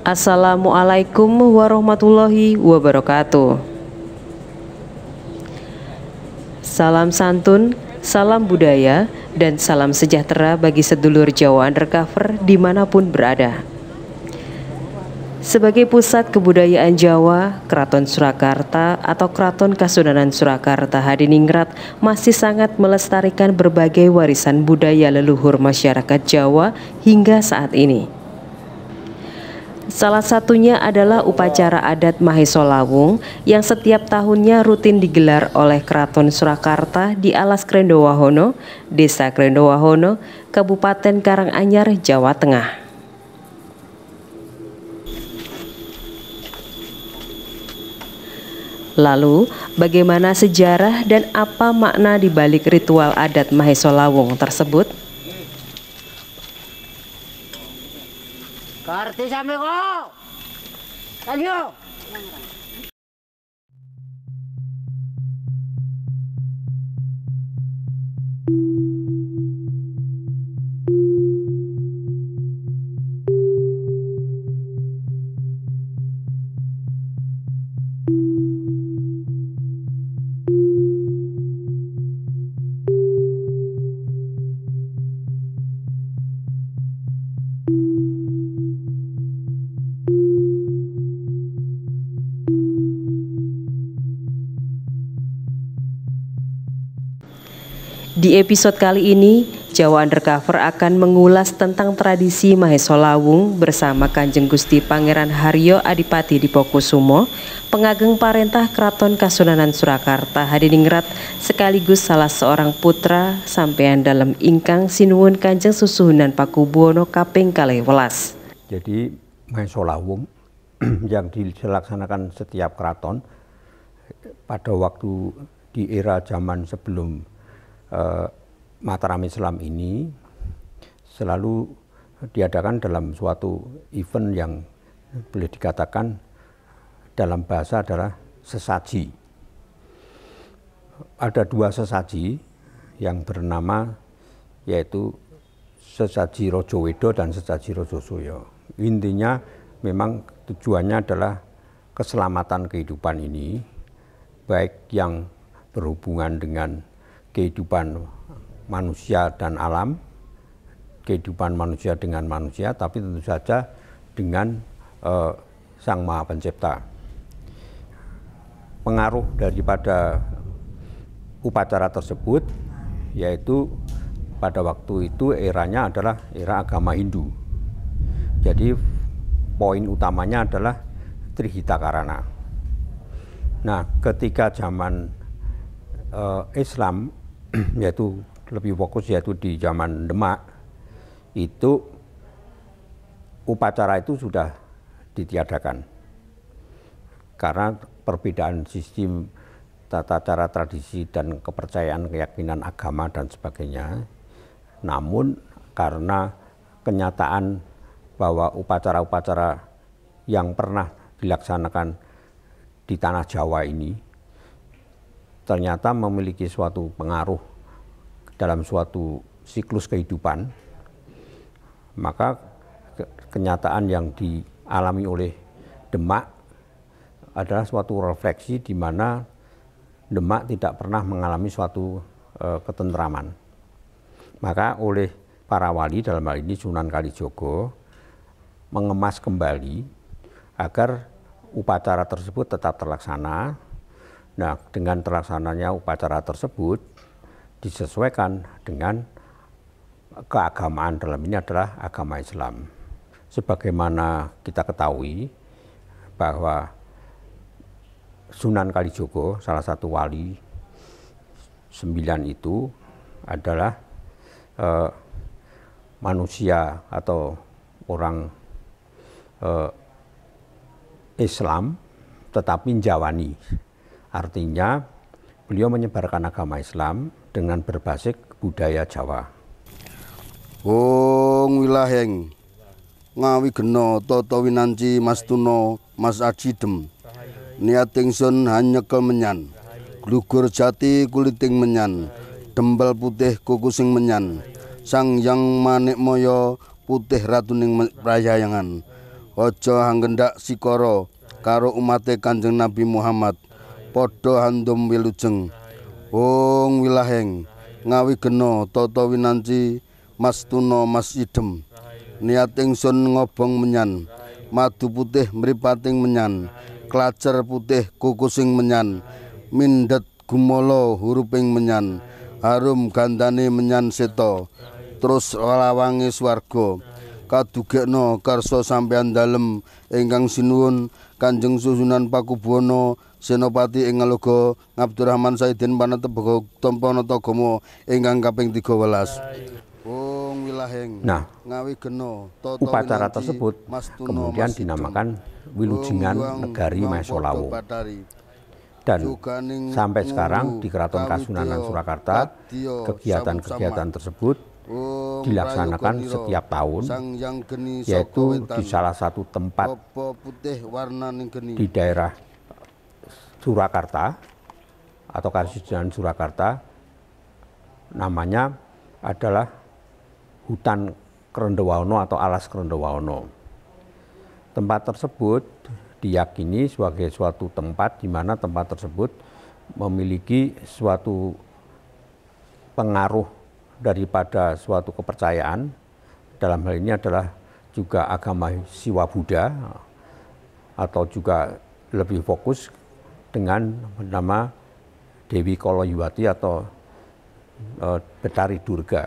Assalamualaikum warahmatullahi wabarakatuh. Salam santun, salam budaya, dan salam sejahtera bagi sedulur Jawa Undercover dimanapun berada. Sebagai pusat kebudayaan Jawa, Keraton Surakarta atau Keraton Kasunanan Surakarta Hadiningrat masih sangat melestarikan berbagai warisan budaya leluhur masyarakat Jawa hingga saat ini. Salah satunya adalah upacara adat Mahesolawung yang setiap tahunnya rutin digelar oleh Keraton Surakarta di Alas Krendowahono, Desa Krendowahono, Kabupaten Karanganyar, Jawa Tengah. Lalu, bagaimana sejarah dan apa makna dibalik ritual adat Mahesolawung tersebut? Karti sampe kok, Tanyo. Di episode kali ini, Jawa Undercover akan mengulas tentang tradisi Mahesolawung bersama Kanjeng Gusti Pangeran Haryo Adipati di Pokusumo, pengageng parentah Keraton Kasunanan Surakarta Hadiningrat sekaligus salah seorang putra sampean dalam ingkang sinuwun Kanjeng Susuhunan Pakubuwono Kaping Kalewelas. Jadi Mahesolawung yang dilaksanakan setiap keraton pada waktu di era zaman sebelum Eh, Mataram Islam ini selalu diadakan dalam suatu event yang boleh dikatakan dalam bahasa adalah sesaji. Ada dua sesaji yang bernama yaitu sesaji Rojo Wedo dan sesaji Rojo Suyo. Intinya memang tujuannya adalah keselamatan kehidupan ini, baik yang berhubungan dengan kehidupan manusia dan alam, kehidupan manusia dengan manusia, tapi tentu saja dengan eh, Sang Maha Pencipta. Pengaruh daripada upacara tersebut yaitu pada waktu itu eranya adalah era agama Hindu. Jadi poin utamanya adalah Trihita Karana. Nah, ketika zaman uh, Islam yaitu lebih fokus yaitu di zaman Demak itu upacara itu sudah ditiadakan karena perbedaan sistem tata cara tradisi dan kepercayaan keyakinan agama dan sebagainya namun karena kenyataan bahwa upacara-upacara yang pernah dilaksanakan di tanah Jawa ini ternyata memiliki suatu pengaruh dalam suatu siklus kehidupan, maka kenyataan yang dialami oleh Demak adalah suatu refleksi di mana Demak tidak pernah mengalami suatu e, ketentraman. Maka oleh para wali dalam hal ini Sunan Kalijogo mengemas kembali agar upacara tersebut tetap terlaksana Nah, dengan terlaksananya upacara tersebut disesuaikan dengan keagamaan dalam ini adalah agama Islam. Sebagaimana kita ketahui bahwa Sunan Kalijogo, salah satu wali sembilan itu adalah eh, manusia atau orang eh, Islam tetapi Jawani Artinya beliau menyebarkan agama Islam dengan berbasis budaya Jawa. Wong wilaheng ngawi geno toto winanci mas tuno mas ajidem niat ingsun hanya kemenyan glugur jati kuliting menyan dembel putih kukusing menyan sang yang manik moyo putih ratuning prayayangan ojo hanggendak sikoro karo umate kanjeng Nabi Muhammad padha handum wilujeng wong wilaheng ngawi geno tata winanci mastuna mas idem niat ingsun ngobong menyan madu putih mripating menyan klacer putih kukusing menyan mindet gumolo huruping menyan harum gandane menyan seto terus lawange swarga kadugekno karso sampean dalem ingkang sinuwun kanjeng susunan pakubono Senopati ing Ngeluga Abdurrahman Saidin Panatebega Tampa Natagama ingkang kaping 13. Wong wilahing nah, ngawi geno tata upacara tersebut kemudian dinamakan Wilujingan Negari Maesolawo. Dan sampai sekarang di Keraton Kasunanan Surakarta, kegiatan-kegiatan tersebut dilaksanakan setiap tahun yaitu di salah satu tempat di daerah Surakarta atau Karsidenan Surakarta namanya adalah hutan Kerendewaono atau alas Kerendewaono. Tempat tersebut diyakini sebagai suatu tempat di mana tempat tersebut memiliki suatu pengaruh daripada suatu kepercayaan dalam hal ini adalah juga agama siwa Buddha atau juga lebih fokus dengan nama Dewi Koloyuwati atau eh, Betari Durga.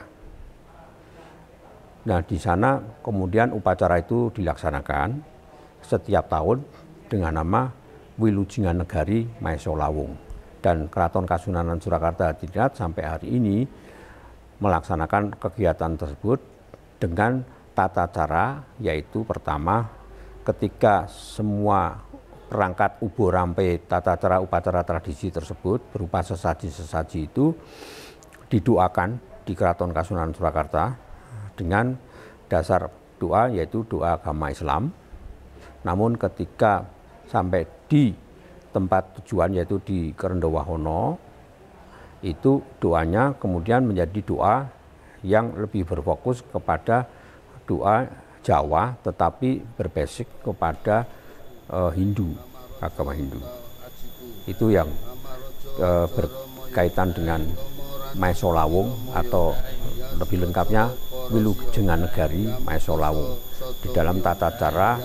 Nah, di sana kemudian upacara itu dilaksanakan setiap tahun dengan nama Wilujingan Negari Maesolawung. Dan Keraton Kasunanan Surakarta Hadirat sampai hari ini melaksanakan kegiatan tersebut dengan tata cara yaitu pertama ketika semua perangkat ubo rampe tata cara upacara tradisi tersebut berupa sesaji-sesaji itu didoakan di Keraton Kasunanan Surakarta dengan dasar doa yaitu doa agama Islam. Namun ketika sampai di tempat tujuan yaitu di Kerendawahono itu doanya kemudian menjadi doa yang lebih berfokus kepada doa Jawa tetapi berbasis kepada uh, Hindu, agama Hindu. Itu yang uh, berkaitan dengan Maesolawung atau lebih lengkapnya Wilujengan Negari Maesolawung di dalam tata cara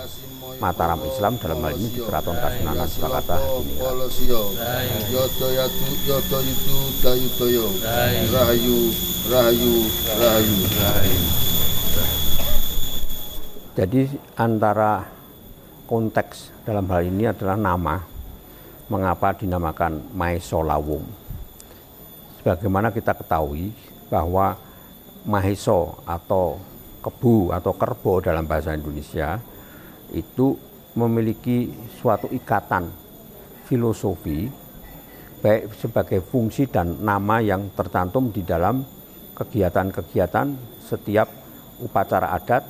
Mataram Islam dalam hal ini di Keraton Kasunanan Surakarta Rahayu, rahayu, Jadi antara konteks dalam hal ini adalah nama mengapa dinamakan Maesolawum Sebagaimana kita ketahui bahwa Maheso atau kebu atau kerbo dalam bahasa Indonesia itu memiliki suatu ikatan filosofi baik sebagai fungsi dan nama yang tercantum di dalam kegiatan-kegiatan setiap upacara adat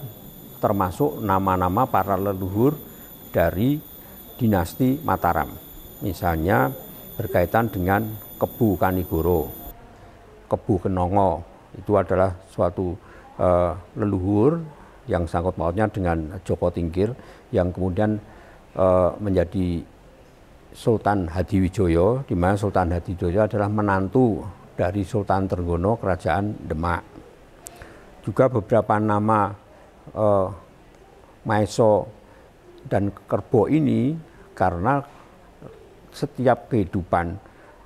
termasuk nama-nama para leluhur dari dinasti Mataram. Misalnya berkaitan dengan Kebu Kanigoro, Kebu Kenongo. Itu adalah suatu uh, leluhur yang sangkut pautnya dengan Joko Tingkir yang kemudian uh, menjadi Sultan Hadiwijoyo, di mana Sultan Hadiwijoyo adalah menantu dari Sultan Trenggono Kerajaan Demak. Juga beberapa nama uh, eh, Maiso dan kerbau ini karena setiap kehidupan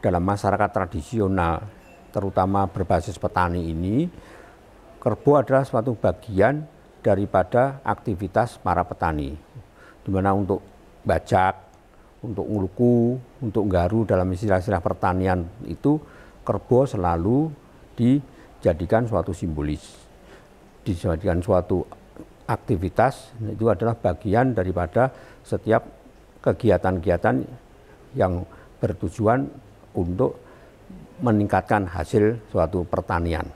dalam masyarakat tradisional terutama berbasis petani ini kerbau adalah suatu bagian daripada aktivitas para petani di mana untuk bajak, untuk nguluku, untuk garu dalam istilah-istilah pertanian itu kerbau selalu dijadikan suatu simbolis, dijadikan suatu aktivitas itu adalah bagian daripada setiap kegiatan-kegiatan yang bertujuan untuk meningkatkan hasil suatu pertanian.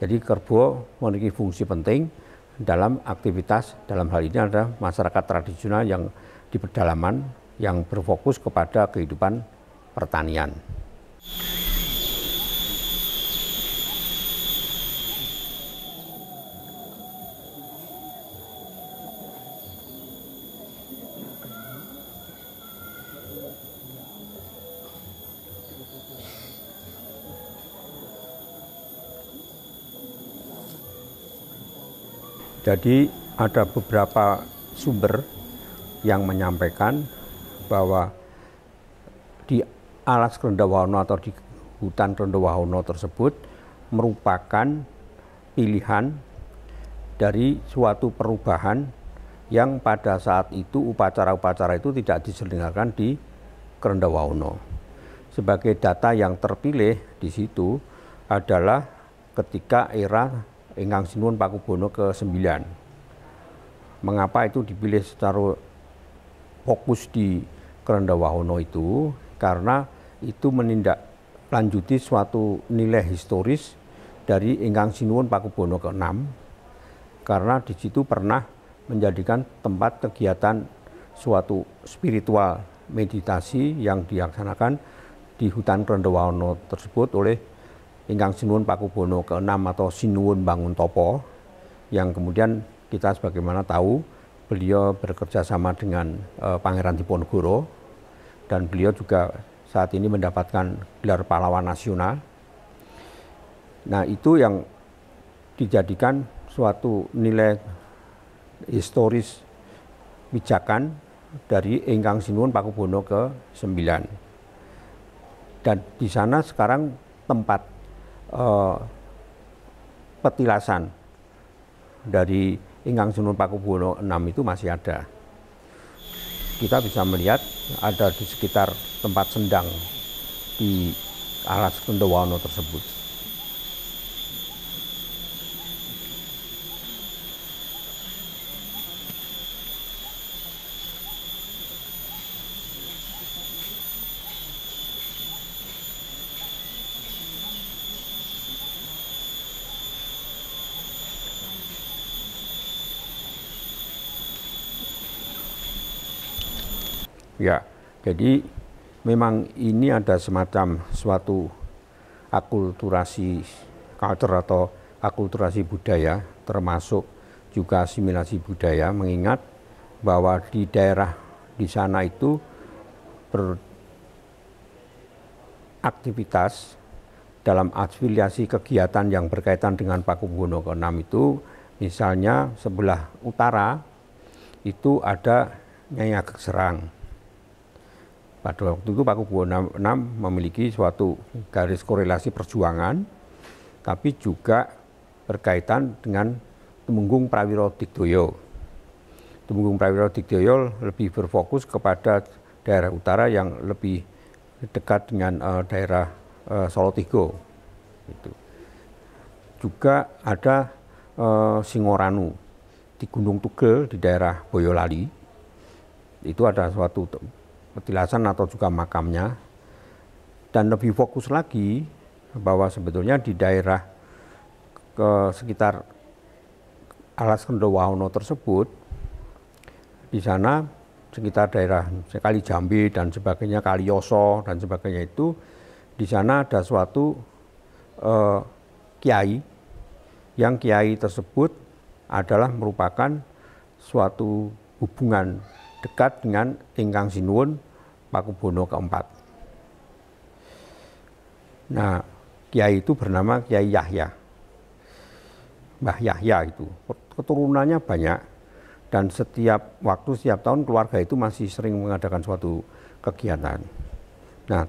Jadi kerbau memiliki fungsi penting dalam aktivitas dalam hal ini ada masyarakat tradisional yang di pedalaman yang berfokus kepada kehidupan pertanian. Jadi ada beberapa sumber yang menyampaikan bahwa di alas Kerendawahono atau di hutan Kerendawahono tersebut merupakan pilihan dari suatu perubahan yang pada saat itu upacara-upacara itu tidak diselenggarakan di Kerendawahono. Sebagai data yang terpilih di situ adalah ketika era Ingkang Sinuwun Pakubono ke-9. Mengapa itu dipilih secara fokus di Kerendawahono itu? Karena itu menindaklanjuti suatu nilai historis dari Ingkang Sinuwun Pakubono ke-6 karena di situ pernah menjadikan tempat kegiatan suatu spiritual meditasi yang dilaksanakan di hutan Krendowono tersebut oleh Ingkang Sinuwun Bono ke-6 atau Sinuwun Bangun Topo yang kemudian kita sebagaimana tahu beliau bekerja sama dengan eh, Pangeran Diponegoro dan beliau juga saat ini mendapatkan gelar pahlawan nasional. Nah, itu yang dijadikan suatu nilai historis pijakan dari Ingkang Sinuwun Pakubono ke-9. Dan di sana sekarang tempat uh, petilasan dari Ingang Sunun Pakubuwono VI itu masih ada. Kita bisa melihat ada di sekitar tempat sendang di alas Kundawono tersebut. Ya, jadi memang ini ada semacam suatu akulturasi culture atau akulturasi budaya termasuk juga asimilasi budaya mengingat bahwa di daerah di sana itu beraktivitas dalam afiliasi kegiatan yang berkaitan dengan Buwono ke-6 itu misalnya sebelah utara itu ada Nyai Ageng Serang pada waktu itu Pak Buwono VI memiliki suatu garis korelasi perjuangan, tapi juga berkaitan dengan Tumenggung Prawiro Dikdoyo. Temenggung Prawiro Dikdoyo lebih berfokus kepada daerah utara yang lebih dekat dengan uh, daerah uh, eh, Solotigo. Itu. Juga ada uh, Singoranu di Gunung Tugel di daerah Boyolali. Itu ada suatu petilasan atau juga makamnya. Dan lebih fokus lagi bahwa sebetulnya di daerah ke sekitar alas Kendowahono tersebut, di sana sekitar daerah sekali Jambi dan sebagainya, kali Kalioso dan sebagainya itu, di sana ada suatu eh, kiai yang kiai tersebut adalah merupakan suatu hubungan dekat dengan Ingkang Sinuwun Pakubono keempat. Nah, kiai itu bernama Kiai Yahya. Mbah Yahya itu keturunannya banyak dan setiap waktu setiap tahun keluarga itu masih sering mengadakan suatu kegiatan. Nah,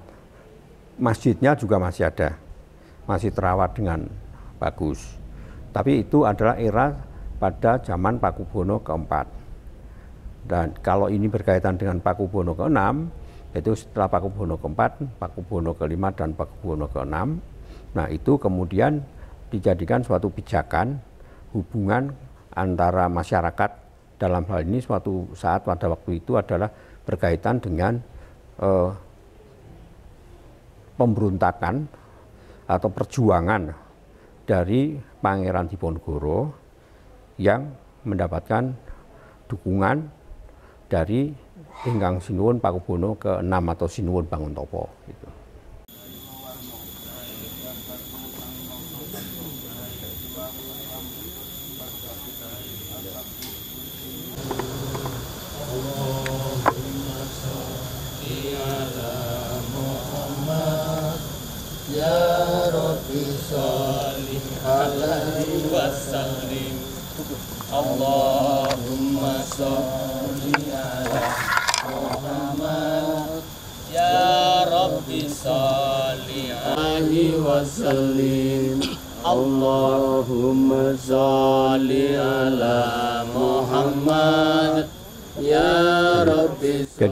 masjidnya juga masih ada. Masih terawat dengan bagus. Tapi itu adalah era pada zaman Pakubono keempat. Dan kalau ini berkaitan dengan Paku Buwono ke-6, itu setelah Paku Buwono ke-4, Paku Buwono ke-5, dan Paku Buwono ke-6. Nah itu kemudian dijadikan suatu pijakan hubungan antara masyarakat dalam hal ini suatu saat pada waktu itu adalah berkaitan dengan eh, pemberontakan atau perjuangan dari Pangeran Diponegoro yang mendapatkan dukungan dari Ingkang Sinuwun Pakubono ke atau Sinuwun Bangun Topo. Gitu.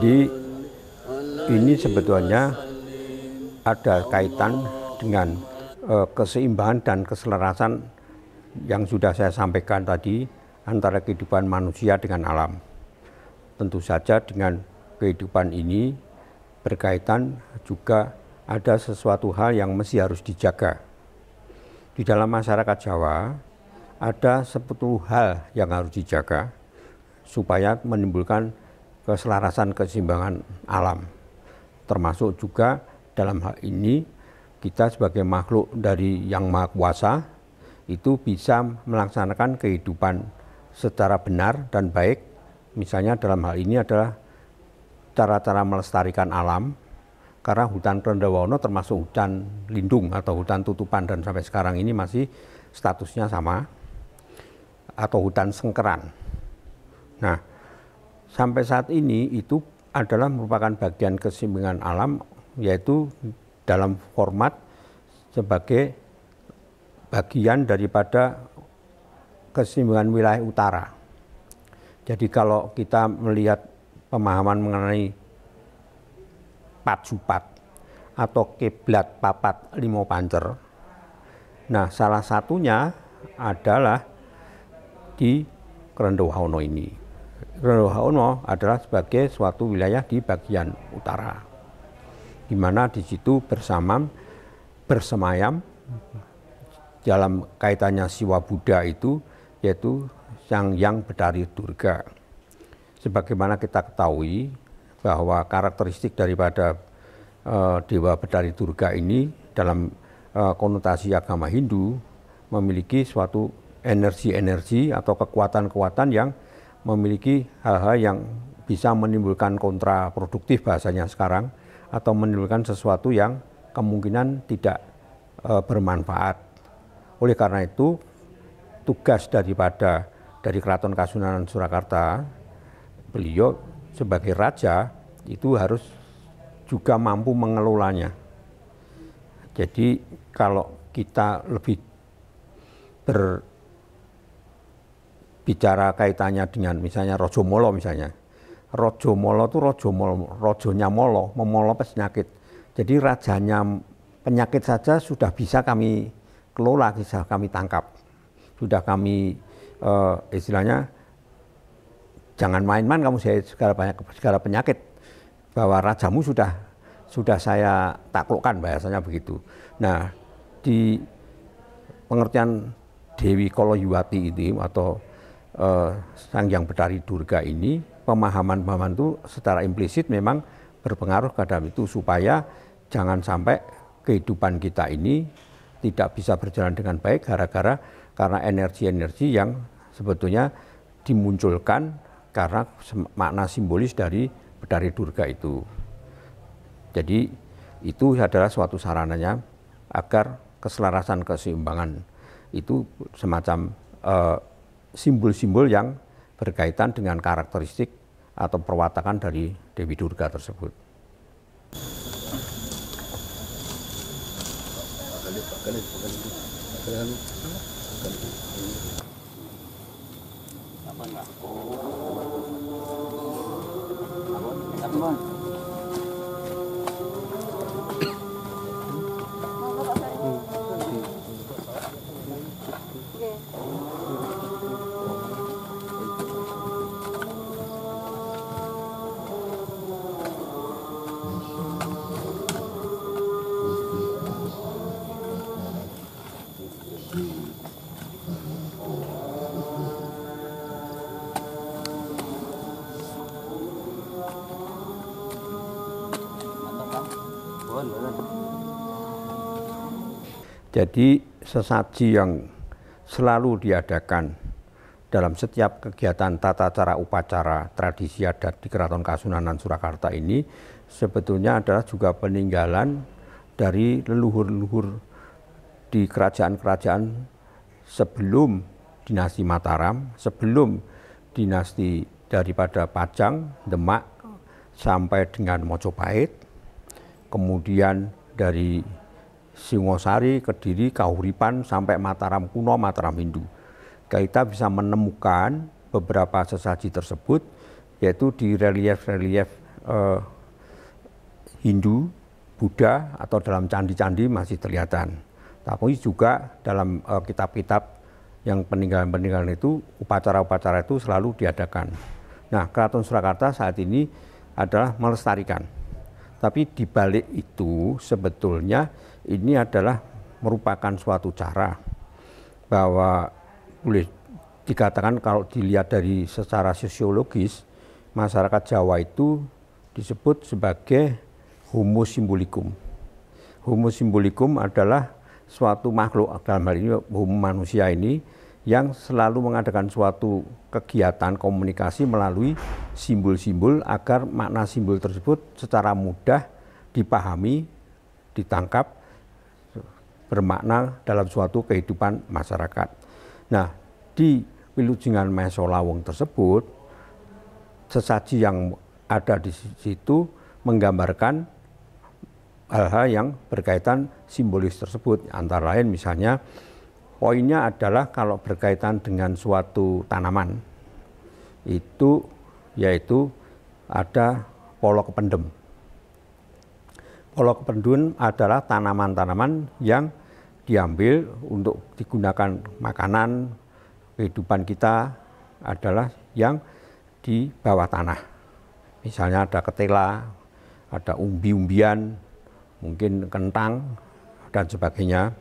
Jadi ini sebetulnya ada kaitan dengan uh, keseimbangan dan keselarasan yang sudah saya sampaikan tadi antara kehidupan manusia dengan alam. Tentu saja dengan kehidupan ini berkaitan juga ada sesuatu hal yang mesti harus dijaga. Di dalam masyarakat Jawa ada sepuluh hal yang harus dijaga supaya menimbulkan keselarasan keseimbangan alam. Termasuk juga dalam hal ini kita sebagai makhluk dari yang maha kuasa itu bisa melaksanakan kehidupan secara benar dan baik. Misalnya dalam hal ini adalah cara-cara melestarikan alam, karena hutan Rendawono termasuk hutan lindung atau hutan tutupan dan sampai sekarang ini masih statusnya sama atau hutan sengkeran. Nah, sampai saat ini itu adalah merupakan bagian kesimbungan alam yaitu dalam format sebagai bagian daripada kesimbungan wilayah utara. Jadi kalau kita melihat pemahaman mengenai patsupat atau kiblat papat limo pancer. Nah, salah satunya adalah di Kerendowono ini. Rohono adalah sebagai suatu wilayah di bagian utara, di mana di situ bersamam, bersemayam dalam kaitannya siwa Buddha itu, yaitu Sang Yang Bedari Durga. Sebagaimana kita ketahui bahwa karakteristik daripada uh, Dewa Bedari Durga ini dalam uh, konotasi agama Hindu memiliki suatu energi-energi atau kekuatan-kekuatan yang memiliki hal-hal yang bisa menimbulkan kontraproduktif bahasanya sekarang atau menimbulkan sesuatu yang kemungkinan tidak e, bermanfaat. Oleh karena itu tugas daripada dari Keraton Kasunanan Surakarta beliau sebagai raja itu harus juga mampu mengelolanya. Jadi kalau kita lebih ber bicara kaitannya dengan misalnya rojo molo misalnya. Rojo molo itu rojo molo, rojonya molo, memolo penyakit. Jadi rajanya penyakit saja sudah bisa kami kelola, bisa kami tangkap. Sudah kami eh, istilahnya jangan main-main kamu saya segala banyak segala penyakit bahwa rajamu sudah sudah saya taklukkan bahasanya begitu. Nah, di pengertian Dewi Koloyuwati itu atau uh, Sang Yang Betari Durga ini pemahaman-pemahaman itu secara implisit memang berpengaruh pada itu supaya jangan sampai kehidupan kita ini tidak bisa berjalan dengan baik gara-gara karena energi-energi yang sebetulnya dimunculkan karena makna simbolis dari Betari Durga itu. Jadi itu adalah suatu sarananya agar keselarasan keseimbangan itu semacam uh, simbol-simbol yang berkaitan dengan karakteristik atau perwatakan dari Dewi Durga tersebut. on. Jadi sesaji yang selalu diadakan dalam setiap kegiatan tata cara upacara tradisi adat di Keraton Kasunanan Surakarta ini sebetulnya adalah juga peninggalan dari leluhur-leluhur di kerajaan-kerajaan sebelum dinasti Mataram, sebelum dinasti daripada Pajang, Demak oh. sampai dengan Mojopahit, kemudian dari Singosari, Kediri, Kahuripan sampai Mataram kuno, Mataram Hindu. Kita bisa menemukan beberapa sesaji tersebut yaitu di relief-relief eh, Hindu, Buddha atau dalam candi-candi masih terlihatan. Tapi juga dalam kitab eh, kitab-kitab yang peninggalan-peninggalan itu upacara-upacara itu selalu diadakan. Nah, Keraton Surakarta saat ini adalah melestarikan. Tapi di balik itu sebetulnya ini adalah merupakan suatu cara bahwa boleh dikatakan kalau dilihat dari secara sosiologis masyarakat Jawa itu disebut sebagai humus simbolikum. Humus simbolikum adalah suatu makhluk dalam hal ini manusia ini yang selalu mengadakan suatu kegiatan komunikasi melalui simbol-simbol agar makna simbol tersebut secara mudah dipahami, ditangkap bermakna dalam suatu kehidupan masyarakat. Nah, di Wilujingan Mesolawung tersebut, sesaji yang ada di situ menggambarkan hal-hal yang berkaitan simbolis tersebut. Antara lain misalnya, poinnya adalah kalau berkaitan dengan suatu tanaman, itu yaitu ada polok pendem. Polok pendun adalah tanaman-tanaman yang diambil untuk digunakan makanan kehidupan kita adalah yang di bawah tanah. Misalnya ada ketela, ada umbi-umbian, mungkin kentang dan sebagainya.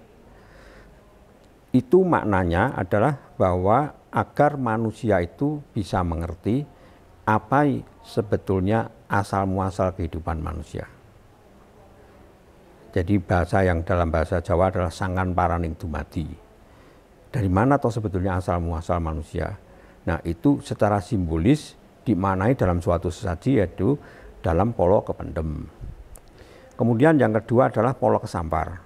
Itu maknanya adalah bahwa agar manusia itu bisa mengerti apa sebetulnya asal muasal kehidupan manusia. Jadi bahasa yang dalam bahasa Jawa adalah sangan paraning Dumadi. Dari mana atau sebetulnya asal muasal manusia? Nah itu secara simbolis dimanai dalam suatu sesaji yaitu dalam polo kependem. Kemudian yang kedua adalah polo kesampar.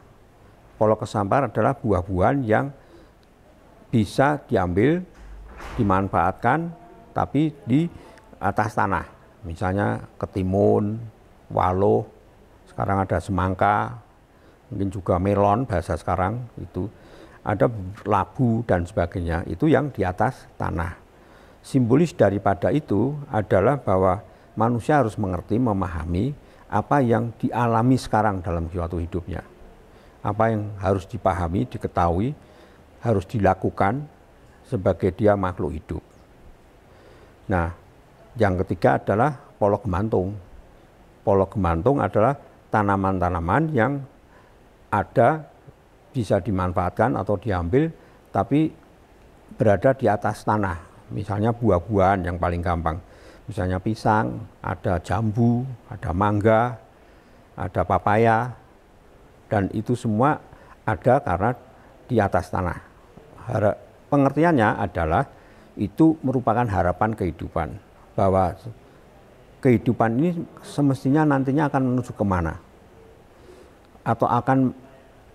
Polo kesampar adalah buah-buahan yang bisa diambil, dimanfaatkan, tapi di atas tanah. Misalnya ketimun, waloh sekarang ada semangka, mungkin juga melon bahasa sekarang itu, ada labu dan sebagainya, itu yang di atas tanah. Simbolis daripada itu adalah bahwa manusia harus mengerti, memahami apa yang dialami sekarang dalam suatu hidupnya. Apa yang harus dipahami, diketahui, harus dilakukan sebagai dia makhluk hidup. Nah, yang ketiga adalah polok gemantung. Polok gemantung adalah tanaman-tanaman yang ada bisa dimanfaatkan atau diambil tapi berada di atas tanah. Misalnya buah-buahan yang paling gampang. Misalnya pisang, ada jambu, ada mangga, ada papaya dan itu semua ada karena di atas tanah. pengertiannya adalah itu merupakan harapan kehidupan bahwa kehidupan ini semestinya nantinya akan menuju kemana atau akan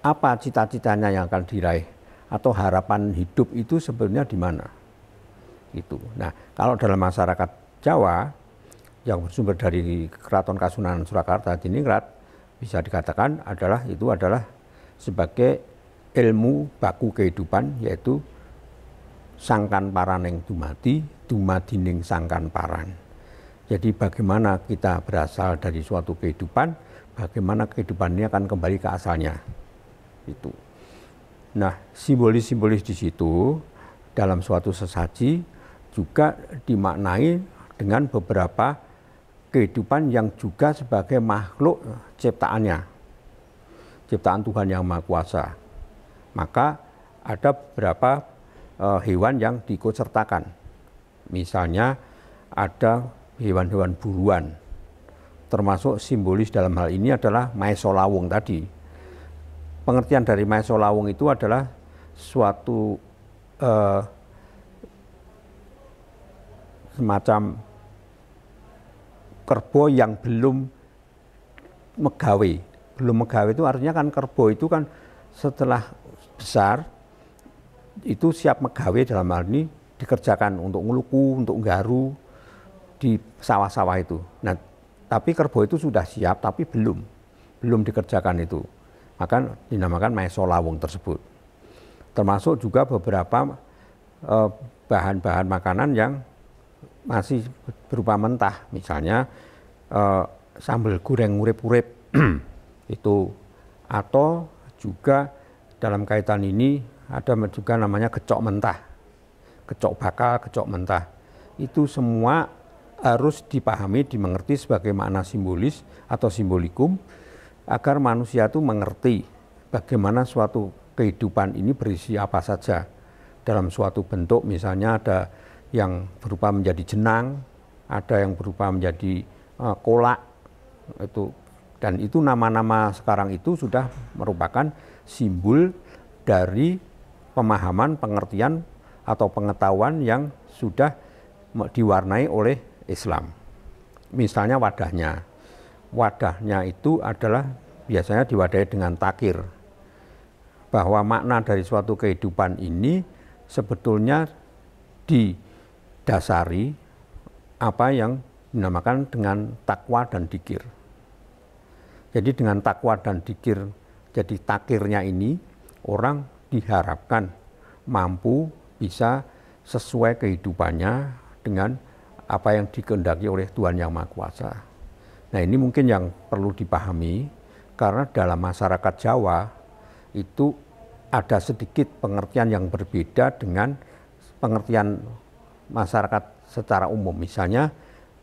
apa cita-citanya yang akan diraih atau harapan hidup itu sebenarnya di mana itu. Nah kalau dalam masyarakat Jawa yang bersumber dari Keraton Kasunanan Surakarta di Ningrat bisa dikatakan adalah itu adalah sebagai ilmu baku kehidupan yaitu sangkan paraneng dumati dumadining sangkan paran. Jadi bagaimana kita berasal dari suatu kehidupan bagaimana kehidupannya akan kembali ke asalnya. Itu. Nah, simbolis-simbolis di situ dalam suatu sesaji juga dimaknai dengan beberapa kehidupan yang juga sebagai makhluk ciptaannya. Ciptaan Tuhan yang Maha Kuasa. Maka ada beberapa uh, hewan yang diikut Misalnya ada hewan-hewan buruan termasuk simbolis dalam hal ini adalah Maesolawung tadi. Pengertian dari Maesolawung itu adalah suatu eh, semacam kerbo yang belum megawe. Belum megawe itu artinya kan kerbo itu kan setelah besar itu siap megawe dalam hal ini dikerjakan untuk ngeluku, untuk nggaru di sawah-sawah itu. Nah, tapi kerbau itu sudah siap tapi belum belum dikerjakan itu. Maka dinamakan mesolawung tersebut. Termasuk juga beberapa eh, bahan-bahan eh, makanan yang masih berupa mentah, misalnya eh, sambal goreng urep-urep itu atau juga dalam kaitan ini ada juga namanya kecok mentah, kecok bakal, kecok mentah. Itu semua harus dipahami, dimengerti sebagai makna simbolis atau simbolikum agar manusia itu mengerti bagaimana suatu kehidupan ini berisi apa saja dalam suatu bentuk misalnya ada yang berupa menjadi jenang, ada yang berupa menjadi uh, kolak itu dan itu nama-nama sekarang itu sudah merupakan simbol dari pemahaman, pengertian atau pengetahuan yang sudah diwarnai oleh Islam. Misalnya wadahnya. Wadahnya itu adalah biasanya diwadahi dengan takir. Bahwa makna dari suatu kehidupan ini sebetulnya didasari apa yang dinamakan dengan takwa dan dikir. Jadi dengan takwa dan dikir, jadi takirnya ini orang diharapkan mampu bisa sesuai kehidupannya dengan apa yang dikehendaki oleh Tuhan Yang Maha Kuasa. Nah ini mungkin yang perlu dipahami karena dalam masyarakat Jawa itu ada sedikit pengertian yang berbeda dengan pengertian masyarakat secara umum. Misalnya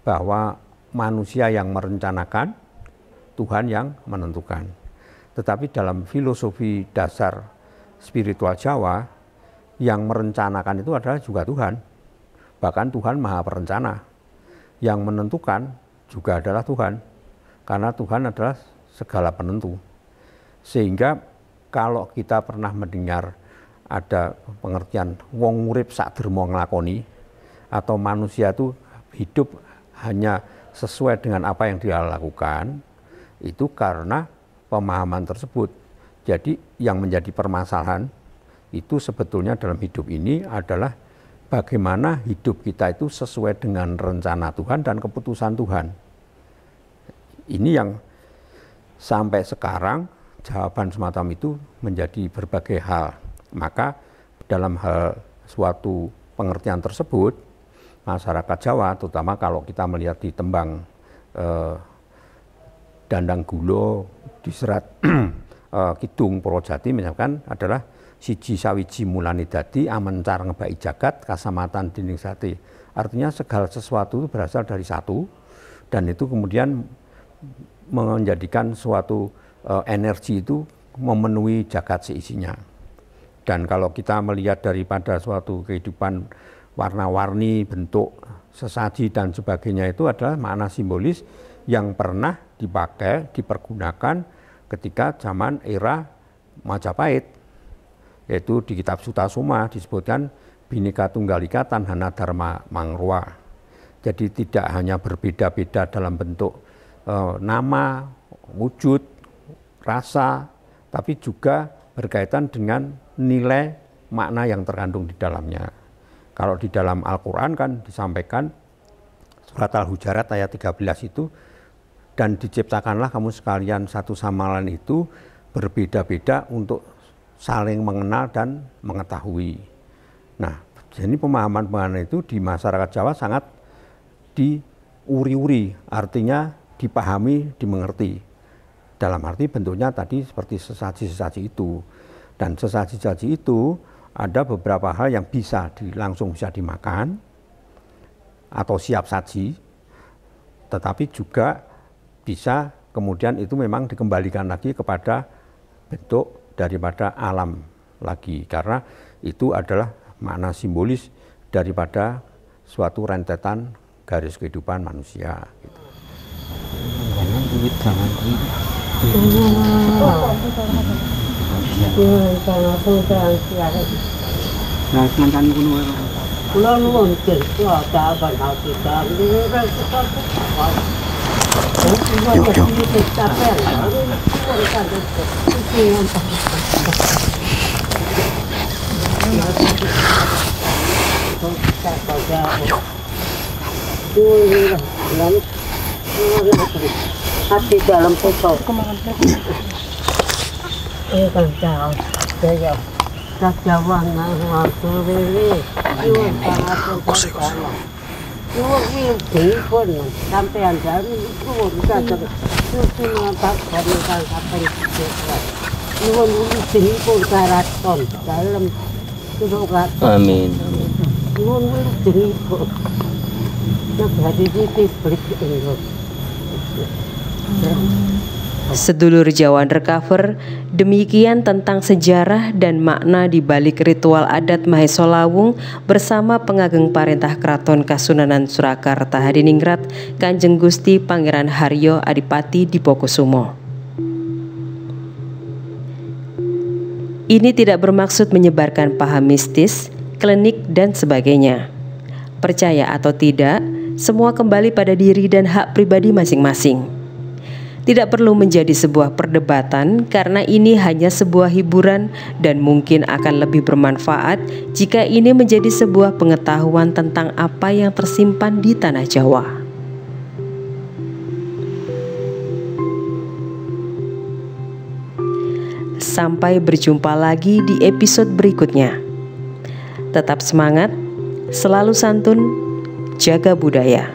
bahwa manusia yang merencanakan, Tuhan yang menentukan. Tetapi dalam filosofi dasar spiritual Jawa, yang merencanakan itu adalah juga Tuhan Bahkan Tuhan maha perencana. Yang menentukan juga adalah Tuhan. Karena Tuhan adalah segala penentu. Sehingga kalau kita pernah mendengar ada pengertian wong urip sak dermo nglakoni atau manusia itu hidup hanya sesuai dengan apa yang dia lakukan itu karena pemahaman tersebut. Jadi yang menjadi permasalahan itu sebetulnya dalam hidup ini adalah bagaimana hidup kita itu sesuai dengan rencana Tuhan dan keputusan Tuhan. Ini yang sampai sekarang jawaban semacam itu menjadi berbagai hal. Maka dalam hal suatu pengertian tersebut, masyarakat Jawa, terutama kalau kita melihat di tembang eh, Dandang Gulo, di Serat eh, Kidung Purwojati misalkan adalah siji sawiji mulani dadi amencar ngebaki jagat kasamatan dinding sati Artinya segala sesuatu itu berasal dari satu dan itu kemudian menjadikan suatu e, energi itu memenuhi jagat seisinya. Dan kalau kita melihat daripada suatu kehidupan warna-warni, bentuk sesaji dan sebagainya itu adalah makna simbolis yang pernah dipakai, dipergunakan ketika zaman era Majapahit yaitu di kitab Suta Suma disebutkan Bhinneka Tunggal Ika Tanhana Dharma Mangrua. Jadi tidak hanya berbeda-beda dalam bentuk e, nama, wujud, rasa, tapi juga berkaitan dengan nilai makna yang terkandung di dalamnya. Kalau di dalam Al-Quran kan disampaikan surat Al-Hujarat ayat 13 itu dan diciptakanlah kamu sekalian satu sama lain itu berbeda-beda untuk saling mengenal dan mengetahui. Nah, jadi pemahaman-pemahaman itu di masyarakat Jawa sangat diuri-uri, artinya dipahami, dimengerti. Dalam arti bentuknya tadi seperti sesaji-sesaji itu. Dan sesaji-sesaji itu ada beberapa hal yang bisa di, langsung bisa dimakan atau siap saji, tetapi juga bisa kemudian itu memang dikembalikan lagi kepada bentuk daripada alam lagi karena itu adalah makna simbolis daripada suatu rentetan garis kehidupan manusia gitu. Yok yok. Yok. Hati dalam kan jauh, jauh. jauh Yung bacon, sampean dami itu bisa terus. Susu nampak dari tangkapan sesuai. Yung bacon karaton dalam surat. Amin, amin. Yung bacon. Nah, dari sisi beli Sedulur Jawa Undercover, demikian tentang sejarah dan makna di balik ritual adat Mahesolawung bersama pengageng parentah keraton Kasunanan Surakarta Hadiningrat Kanjeng Gusti Pangeran Haryo Adipati di Pokusumo. Ini tidak bermaksud menyebarkan paham mistis, klinik, dan sebagainya. Percaya atau tidak, semua kembali pada diri dan hak pribadi masing-masing. Tidak perlu menjadi sebuah perdebatan karena ini hanya sebuah hiburan dan mungkin akan lebih bermanfaat jika ini menjadi sebuah pengetahuan tentang apa yang tersimpan di tanah Jawa. Sampai berjumpa lagi di episode berikutnya. Tetap semangat, selalu santun, jaga budaya.